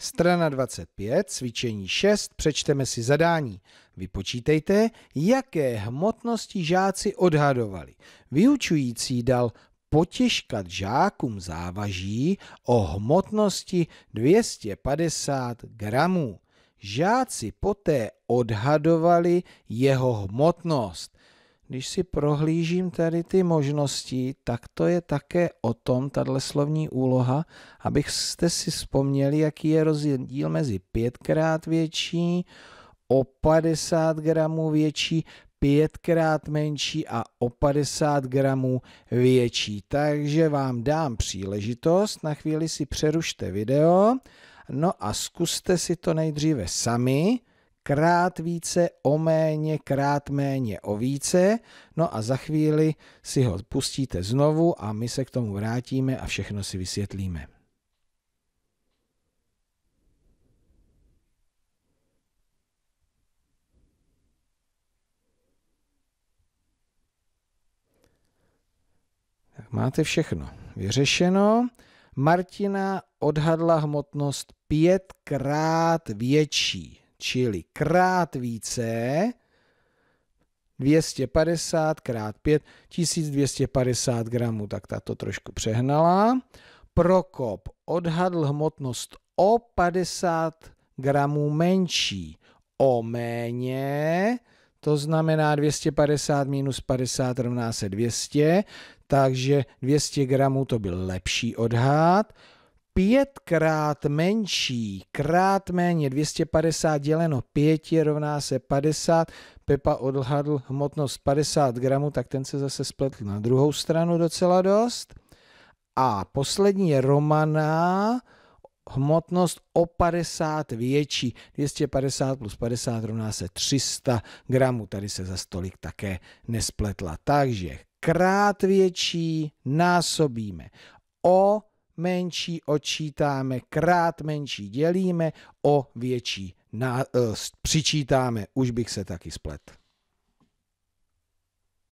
Strana 25, cvičení 6, přečteme si zadání. Vypočítejte, jaké hmotnosti žáci odhadovali. Vyučující dal potěžkat žákům závaží o hmotnosti 250 gramů. Žáci poté odhadovali jeho hmotnost. Když si prohlížím tady ty možnosti, tak to je také o tom, tato slovní úloha, abyste si vzpomněli, jaký je rozdíl mezi pětkrát větší, o 50 gramů větší, pětkrát menší a o 50 gramů větší. Takže vám dám příležitost, na chvíli si přerušte video, no a zkuste si to nejdříve sami, krát více o méně, krát méně o více. No a za chvíli si ho pustíte znovu a my se k tomu vrátíme a všechno si vysvětlíme. Tak máte všechno vyřešeno. Martina odhadla hmotnost pětkrát větší čili krát více 250 krát 5, 1250 gramů, tak ta to trošku přehnala. Prokop odhadl hmotnost o 50 gramů menší, o méně, to znamená 250 minus 50 rovná se 200, takže 200 gramů to byl lepší odhad pětkrát menší, krát méně, 250 děleno 5 rovná se 50. Pepa odhadl hmotnost 50 gramů, tak ten se zase spletl na druhou stranu docela dost. A poslední je Romana, hmotnost o 50 větší. 250 plus 50 rovná se 300 gramů. Tady se za stolik také nespletla. Takže krát větší násobíme o menší odčítáme, krát menší dělíme, o větší na, eh, přičítáme. Už bych se taky spletl.